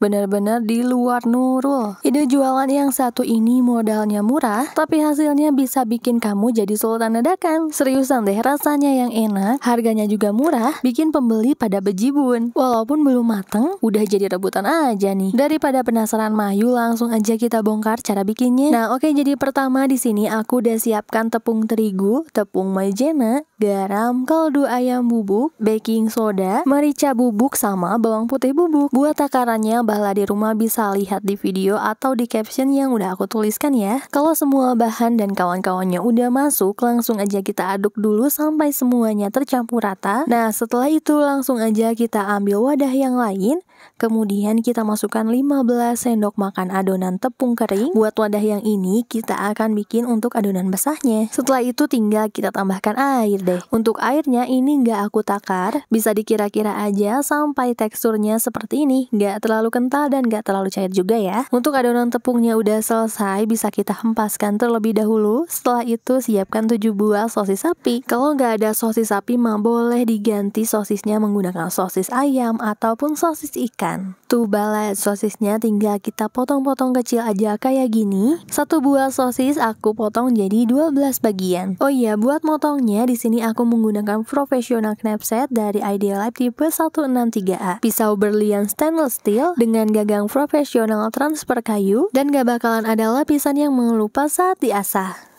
Benar-benar di luar Nurul. Ide jualan yang satu ini modalnya murah, tapi hasilnya bisa bikin kamu jadi sultan dadakan. Seriusan deh, rasanya yang enak, harganya juga murah, bikin pembeli pada bejibun. Walaupun belum mateng, udah jadi rebutan aja nih. Daripada penasaran Mayu, langsung aja kita bongkar cara bikinnya. Nah, oke jadi pertama di sini aku udah siapkan tepung terigu, tepung maizena, garam, kaldu ayam bubuk, baking soda, merica bubuk, sama bawang putih bubuk. Buat takarannya, bala di rumah bisa lihat di video atau di caption yang udah aku tuliskan ya. Kalau semua bahan dan kawan-kawannya udah masuk, langsung aja kita aduk dulu sampai semuanya tercampur rata. Nah, setelah itu langsung aja kita ambil wadah yang lain, kemudian kita masukkan 15 sendok makan adonan tepung kering. Buat wadah yang ini, kita akan bikin untuk adonan basahnya. Setelah itu tinggal kita tambahkan air deh. Untuk airnya ini nggak aku takar, bisa dikira-kira aja sampai teksturnya seperti ini, nggak terlalu kental dan nggak terlalu cair juga ya. Untuk adonan tepungnya udah selesai, bisa kita hempaskan terlebih dahulu. Setelah itu siapkan 7 buah sosis sapi. Kalau nggak ada sosis sapi mah boleh diganti sosisnya menggunakan sosis ayam ataupun sosis ikan. Tuh balet sosisnya tinggal kita potong-potong kecil aja kayak gini. Satu buah sosis aku potong jadi 12 bagian. Oh iya, buat motongnya di sini ini aku menggunakan profesional knapsack dari Idealife tipe 163A. Pisau berlian stainless steel dengan gagang profesional transfer kayu dan gak bakalan ada lapisan yang mengelupas saat diasah.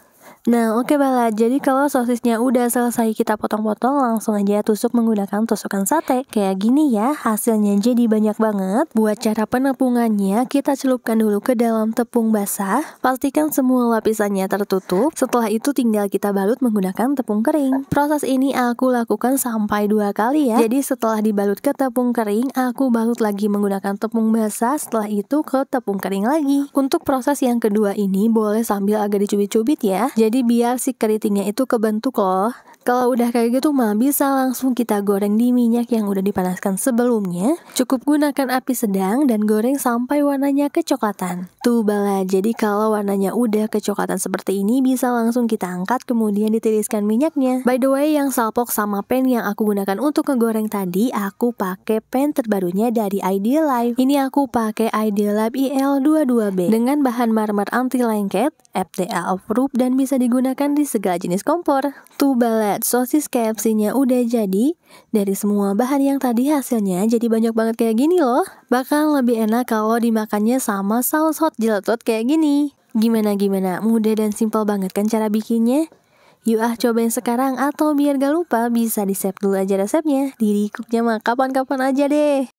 Nah, oke okay, Bala. Jadi kalau sosisnya udah selesai kita potong-potong, langsung aja tusuk menggunakan tusukan sate. Kayak gini ya, hasilnya jadi banyak banget. Buat cara penepungannya, kita celupkan dulu ke dalam tepung basah. Pastikan semua lapisannya tertutup. Setelah itu tinggal kita balut menggunakan tepung kering. Proses ini aku lakukan sampai dua kali ya. Jadi setelah dibalut ke tepung kering, aku balut lagi menggunakan tepung basah. Setelah itu ke tepung kering lagi. Untuk proses yang kedua ini, boleh sambil agak dicubit-cubit ya. Jadi jadi biar si keritingnya itu kebentuk loh. Kalau udah kayak gitu mah bisa langsung kita goreng di minyak yang udah dipanaskan sebelumnya. Cukup gunakan api sedang dan goreng sampai warnanya kecoklatan. Tuh bala, jadi kalau warnanya udah kecoklatan seperti ini bisa langsung kita angkat kemudian ditiriskan minyaknya. By the way, yang salpok sama pen yang aku gunakan untuk ngegoreng tadi, aku pakai pen terbarunya dari Ideal Life. Ini aku pakai Ideal Life IL22B dengan bahan marmer anti lengket, FDA approved dan bisa di digunakan di segala jenis kompor. Tuh balet, sosis KFC-nya udah jadi. Dari semua bahan yang tadi hasilnya jadi banyak banget kayak gini loh. Bahkan lebih enak kalau dimakannya sama saus hot gelatot kayak gini. Gimana-gimana, mudah dan simpel banget kan cara bikinnya? Yuk ah cobain sekarang atau biar gak lupa bisa di save dulu aja resepnya. Di cooknya mah kapan-kapan aja deh.